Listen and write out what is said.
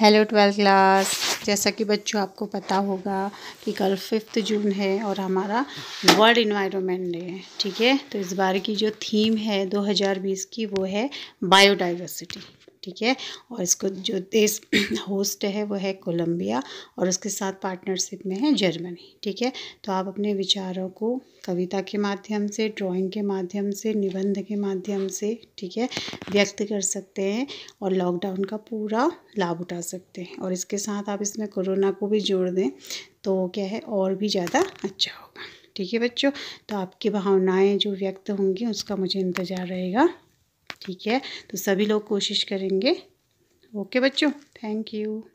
hello twelfth class जैसा कि बच्चों आपको पता होगा कि कल फिफ्थ जून है और हमारा वर्ल्ड इन्वायरमेंट डे है ठीक है तो इस बार की जो थीम है 2020 की वो है बायोडाइवर्सिटी ठीक है और इसको जो देश होस्ट है वो है कोलंबिया और उसके साथ पार्टनरशिप में है जर्मनी ठीक है तो आप अपने विचारों को कविता के माध्यम से ड्राइंग के माध्यम से निबंध के माध्यम से ठीक है व्यक्त कर सकते हैं और लॉकडाउन का पूरा लाभ उठा सकते हैं और इसके साथ आप इसमें कोरोना को भी जोड़ दें तो क्या है और भी ज़्यादा अच्छा होगा ठीक है बच्चों तो आपकी भावनाएं जो व्यक्त होंगी उसका मुझे इंतज़ार रहेगा ठीक है तो सभी लोग कोशिश करेंगे ओके बच्चों थैंक यू